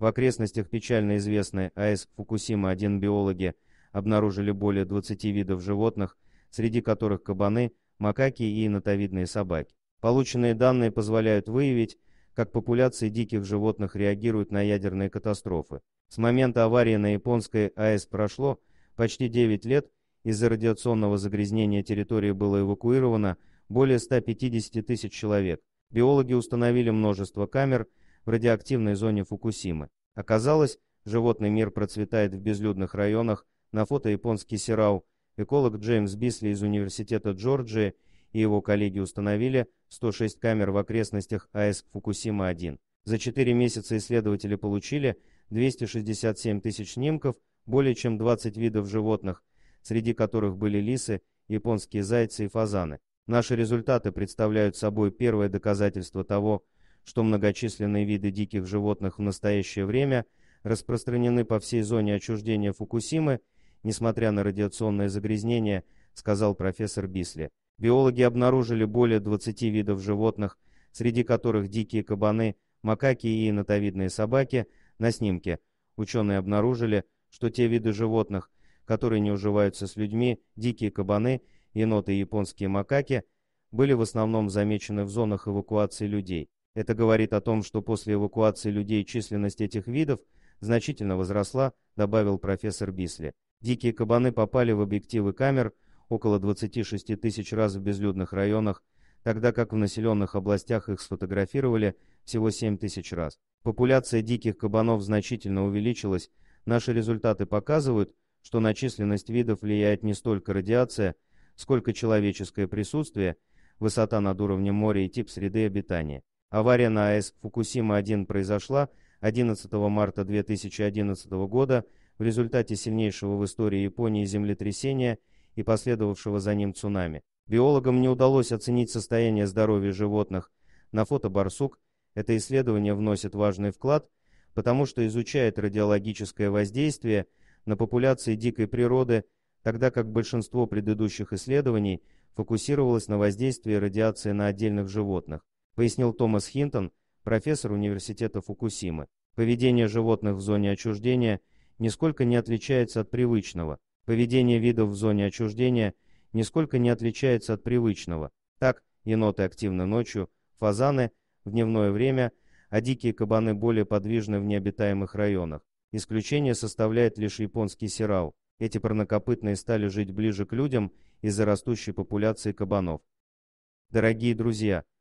В окрестностях печально известной АЭС фукусима один биологи обнаружили более 20 видов животных, среди которых кабаны, макаки и енотовидные собаки. Полученные данные позволяют выявить, как популяции диких животных реагируют на ядерные катастрофы. С момента аварии на японской АЭС прошло почти 9 лет, из-за радиационного загрязнения территории было эвакуировано более 150 тысяч человек. Биологи установили множество камер в радиоактивной зоне Фукусимы. Оказалось, животный мир процветает в безлюдных районах, на фото японский сирау. Эколог Джеймс Бисли из Университета Джорджии и его коллеги установили 106 камер в окрестностях АЭС Фукусима-1. За 4 месяца исследователи получили 267 тысяч снимков, более чем 20 видов животных, среди которых были лисы, японские зайцы и фазаны. Наши результаты представляют собой первое доказательство того, что многочисленные виды диких животных в настоящее время распространены по всей зоне отчуждения Фукусимы, несмотря на радиационное загрязнение, сказал профессор Бисли. Биологи обнаружили более 20 видов животных, среди которых дикие кабаны, макаки и енотовидные собаки. На снимке ученые обнаружили, что те виды животных, которые не уживаются с людьми, дикие кабаны, еноты и японские макаки, были в основном замечены в зонах эвакуации людей. Это говорит о том, что после эвакуации людей численность этих видов значительно возросла, добавил профессор Бисли. Дикие кабаны попали в объективы камер около 26 тысяч раз в безлюдных районах, тогда как в населенных областях их сфотографировали всего 7 тысяч раз. Популяция диких кабанов значительно увеличилась. Наши результаты показывают, что на численность видов влияет не столько радиация, сколько человеческое присутствие, высота над уровнем моря и тип среды обитания. Авария на АЭС «Фукусима-1» произошла 11 марта 2011 года в результате сильнейшего в истории Японии землетрясения и последовавшего за ним цунами. Биологам не удалось оценить состояние здоровья животных. На фото барсук это исследование вносит важный вклад, потому что изучает радиологическое воздействие на популяции дикой природы, тогда как большинство предыдущих исследований фокусировалось на воздействии радиации на отдельных животных пояснил Томас Хинтон, профессор университета Фукусимы. Поведение животных в зоне отчуждения нисколько не отличается от привычного. Поведение видов в зоне отчуждения нисколько не отличается от привычного. Так, еноты активны ночью, фазаны в дневное время, а дикие кабаны более подвижны в необитаемых районах. Исключение составляет лишь японский сирау. Эти парнокопытные стали жить ближе к людям из-за растущей популяции кабанов. Дорогие друзья,